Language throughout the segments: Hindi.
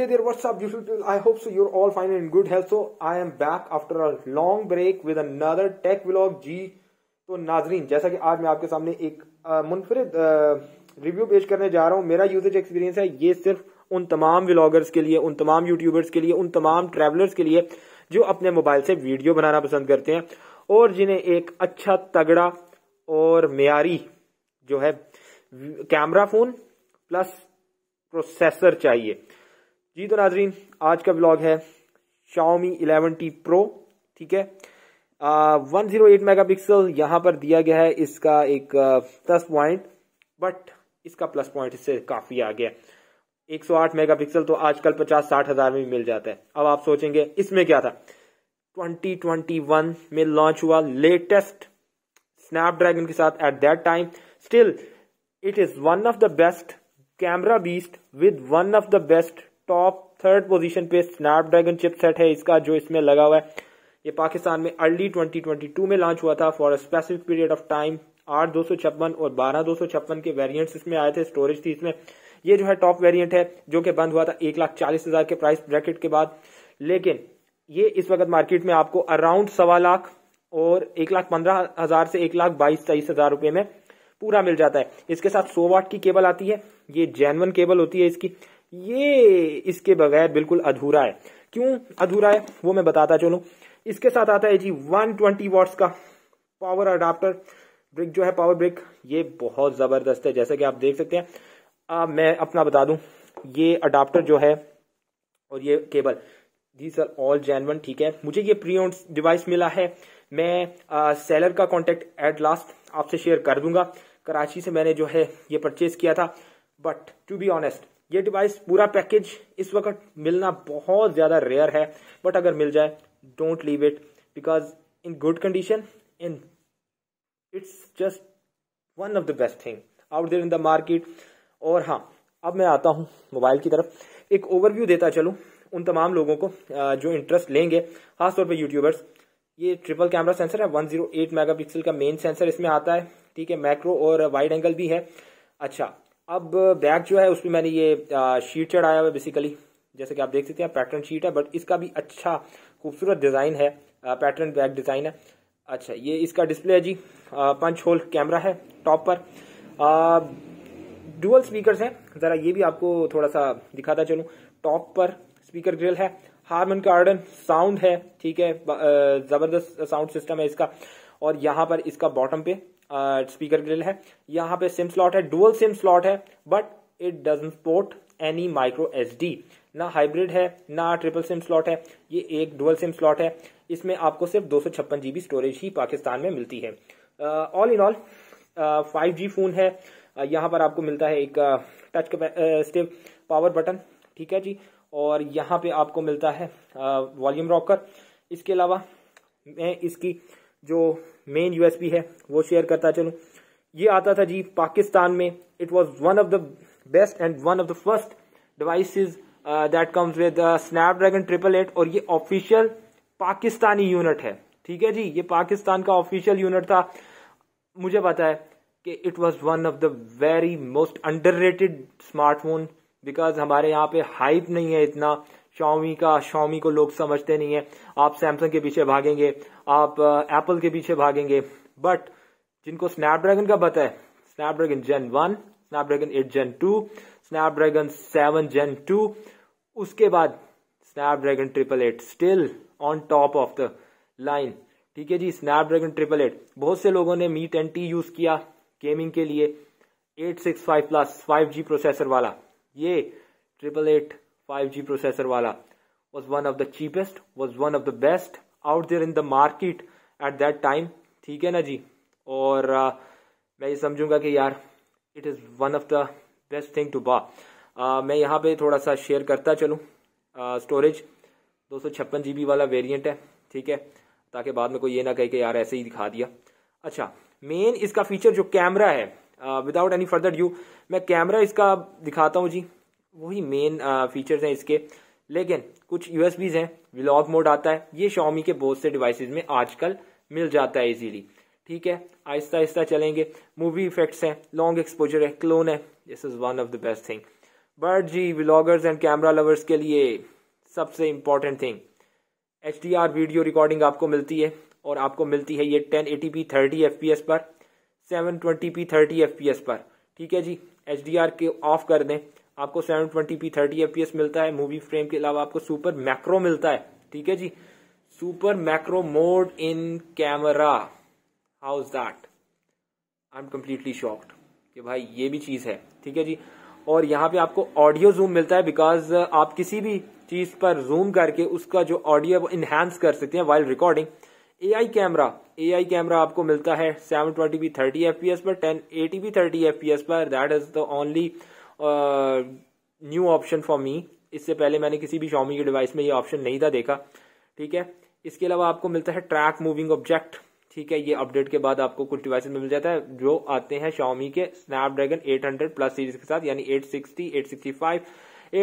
hey there what's up beautiful people i hope so you're all fine and in good health so i am back after a long break with another tech vlog जी तो नाजरीन जैसा कि आज मैं आपके सामने एक मुनफरद रिव्यू पेश करने जा रहा हूँ मेरा यूजेज एक्सपीरियंस है ये सिर्फ उन तमाम व्लॉगर्स के लिए उन तमाम यूट्यूबर्स के लिए उन तमाम ट्रैवलर्स के लिए जो अपने मोबाइल से वीडियो बनाना पसंद करते हैं और जिन्हें एक अच्छा तगड़ा और म्यारी जो है कैमरा फोन प्लस प्रोसेसर चाहिए जी तो नाजरीन आज का ब्लॉग है शाओमी इलेवन टी प्रो ठीक है वन जीरो एट मेगा पिक्सल यहाँ पर दिया गया है इसका एक प्लस पॉइंट बट इसका प्लस पॉइंट इससे काफ़ी आ गया एक सौ आठ मेगा पिक्सल तो आजकल पचास साठ हज़ार में भी मिल जाता है अब आप सोचेंगे इसमें क्या था ट्वेंटी ट्वेंटी वन में लॉन्च हुआ लेटेस्ट स्नैपड्रैगन के साथ at that time still it is one of the best camera beast with one of the best top third position पे स्नैपड्रैगन चिपसेट है इसका जो इसमें लगा हुआ है ये पाकिस्तान में अर्ली 2022 में लॉन्च हुआ था for a specific period of time आठ दो और बारह दो के वेरियंट्स इसमें आए थे स्टोरेज थी इसमें ये जो है टॉप वेरियंट है जो कि बंद हुआ था एक लाख चालीस हजार के प्राइस ब्रैकेट के बाद लेकिन ये इस वक्त मार्केट में आपको अराउंड सवा लाख और एक लाख पंद्रह हजार से एक लाख बाईस तेईस हजार रुपए में पूरा मिल जाता है इसके साथ सो वाट की केबल आती है ये जेनवन केबल होती है इसकी ये इसके बगैर बिल्कुल अधूरा है क्यों अधूरा है वो मैं बताता चलू इसके साथ आता है जी 120 ट्वेंटी वॉट्स का पावर अडाप्टर ब्रिक जो है पावर ब्रिक ये बहुत ज़बरदस्त है जैसे कि आप देख सकते हैं आ, मैं अपना बता दूं ये अडाप्टर जो है और ये केबल जी सर ऑल वन ठीक है मुझे ये प्री ओन्ड डिवाइस मिला है मैं आ, सेलर का कॉन्टेक्ट एट लास्ट आपसे शेयर कर दूंगा कराची से मैंने जो है ये परचेज किया था बट टू बी ऑनेस्ट ये डिवाइस पूरा पैकेज इस वक्त मिलना बहुत ज़्यादा रेयर है बट अगर मिल जाए don't leave it because in good condition in it's just one of the best thing out there in the market और हाँ अब मैं आता हूँ मोबाइल की तरफ एक ओवरव्यू देता चलूँ उन तमाम लोगों को जो इंटरेस्ट लेंगे खासतौर पर यूट्यूबर्स ये ट्रिपल कैमरा सेंसर है 108 मेगापिक्सल का मेन सेंसर इसमें आता है ठीक है मैक्रो और वाइड एंगल भी है अच्छा अब बैग जो है उसमें मैंने ये शीट चढ़ाया हुआ है बेसिकली जैसे कि आप देख सकते हैं पैटर्न शीट है बट इसका भी अच्छा खूबसूरत डिज़ाइन है पैटर्न बैग डिज़ाइन है अच्छा ये इसका डिस्प्ले है जी पंच होल कैमरा है टॉप पर डुअल स्पीकर्स हैं ज़रा ये भी आपको थोड़ा सा दिखाता चलूँ टॉप पर स्पीकर ग्रिल है हारमन गार्डन साउंड है ठीक है ज़बरदस्त साउंड सिस्टम है इसका और यहाँ पर इसका बॉटम पे स्पीकर ग्रिल है यहाँ पे सिम स्लॉट है डुअल सिम स्लॉट है but it doesn't port any micro S ना हाइब्रिड है ना ट्रिपल सिम स्लॉट है ये एक डुअल सिम स्लॉट है इसमें आपको सिर्फ दो सौ छप्पन जीबी स्टोरेज ही पाकिस्तान में मिलती है all in all five G phone है यहाँ पर आपको मिलता है एक टच स्टिव पावर बटन ठीक है जी और यहाँ पे आपको मिलता है वॉल्यूम रॉकर इसके अलावा मैं इसकी जो मेन यूएसपी है वो शेयर करता चलूं ये आता था जी पाकिस्तान में it was one of the best and one of the first devices that comes with Snapdragon triple eight और ये ऑफिशियल पाकिस्तानी यूनिट है ठीक है जी ये पाकिस्तान का ऑफिशियल यूनिट था मुझे पता है कि it was one of the very most under smartphone because हमारे यहाँ पे हाइप नहीं है इतना शॉमी का शॉमी को लोग समझते नहीं है आप सैमसंग के पीछे भागेंगे आप एप्पल uh, के पीछे भागेंगे बट जिनको स्नैपड्रैगन का पता है Snapdragon Gen one Snapdragon eight Gen two Snapdragon seven Gen two उसके बाद Snapdragon triple eight still on top of the line ठीक है जी स्नैपड्रैगन ट्रिपल एट बहुत से लोगों ने मी टेन टी यूज किया गेमिंग के लिए eight six five plus five G processor वाला ये triple eight five G processor वाला was one of the cheapest was one of the best out there in the market at that time ठीक है ना जी और uh, मैं ये समझूंगा कि यार it is one of the best thing to बा मैं यहाँ पे थोड़ा सा शेयर करता चलूँ स्टोरेज uh, दो सौ छप्पन जी बी वाला वेरियंट है ठीक है ताकि बाद में कोई ये ना कहे कि यार ऐसे ही दिखा दिया अच्छा मेन इसका फीचर जो कैमरा है विदाउट एनी फर्दर ड्यू मैं कैमरा इसका दिखाता हूँ जी वही मेन फीचर्स हैं इसके लेकिन कुछ यूएसबीज हैं व्लॉग मोड आता है ये शॉमी के बहुत से डिवाइसेस में आजकल मिल जाता है इजीली ठीक है आहिस्ता आहिस्ता चलेंगे मूवी इफेक्ट्स हैं लॉन्ग एक्सपोजर है क्लोन है this is one of the best thing but जी व्लॉगर्स एंड कैमरा लवर्स के लिए सबसे important thing H video recording आपको मिलती है और आपको मिलती है ये ten eighty P thirty F P S पर seven twenty P thirty F P S पर ठीक है जी एच डी आर के ऑफ कर दें आपको 720p थर्टी fps मिलता है मूवी फ्रेम के अलावा आपको सुपर मैक्रो मिलता है ठीक है जी super macro mode in camera how is that I am completely shocked कि भाई ये भी चीज है ठीक है जी और यहाँ पे आपको ऑडियो जूम मिलता है बिकॉज uh, आप किसी भी चीज पर जूम करके उसका जो ऑडियो इनहेंस कर सकते हैं while recording A I camera A I camera आपको मिलता है seven twenty B thirty F P S पर ten eighty B thirty F P S पर that is the only new option for me इससे पहले मैंने किसी भी शॉमी के डिवाइस में ये ऑप्शन नहीं था देखा ठीक है इसके अलावा आपको मिलता है ट्रैक मूविंग ऑब्जेक्ट ठीक है ये अपडेट के बाद आपको कुछ डिवाइस में मिल जाता है जो आते हैं शॉमी के स्नैपड्रैगन 800 प्लस सीरीज के साथ यानी 860, 865,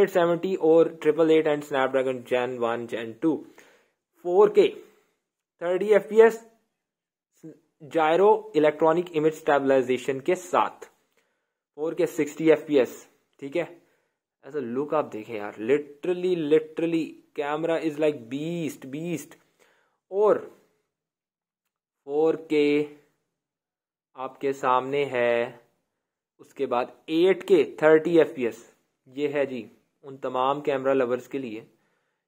870 और triple eight and Snapdragon Gen one Gen two four K thirty F gyro electronic image stabilisation के साथ फोर के सिक्सटी एफ पी एस ठीक है ऐसा लुक आप देखें यार literally literally camera is like beast beast और फोर के आपके सामने है उसके बाद एट के थर्टी एफ पी एस ये है जी उन तमाम कैमरा लवर्स के लिए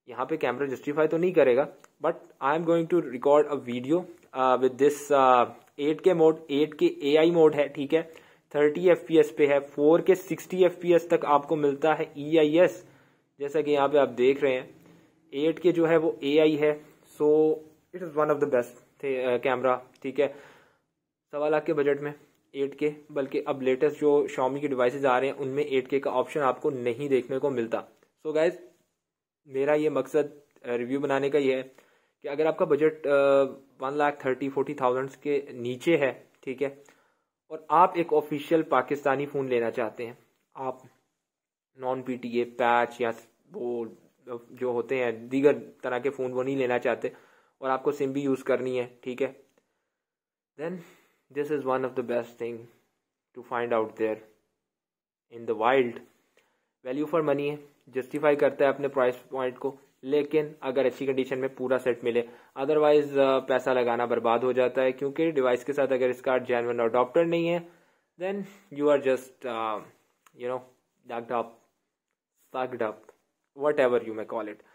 यहाँ पे कैमरा जस्टिफाई तो नहीं करेगा but I am going to record a video with this eight K mode eight K A I mode है ठीक है 30 एफ पे है फोर के 60 एफ तक आपको मिलता है ई आई एस जैसा कि यहाँ पे आप देख रहे हैं एट के जो है वो ए आई है so it is one of the best camera ठीक है सवा लाख के बजट में एट के बल्कि अब लेटेस्ट जो शॉमी के डिवाइसेज आ रहे हैं उनमें एट के का ऑप्शन आपको नहीं देखने को मिलता सो so गाइज मेरा ये मकसद रिव्यू बनाने का ये है कि अगर आपका budget one lakh thirty forty thousands के नीचे है ठीक है और आप एक ऑफिशियल पाकिस्तानी फ़ोन लेना चाहते हैं आप नॉन पीटीए पैच या वो जो होते हैं दीगर तरह के फ़ोन वो नहीं लेना चाहते और आपको सिम भी यूज़ करनी है ठीक है then this is one of the best thing to find out there in the wild value for money है जस्टिफाई करता है अपने प्राइस पॉइंट को लेकिन अगर अच्छी कंडीशन में पूरा सेट मिले अदरवाइज uh, पैसा लगाना बर्बाद हो जाता है क्योंकि डिवाइस के साथ अगर इसका जैनवन अडॉप्टर नहीं है then you are just you know dugged up sucked up whatever you may call it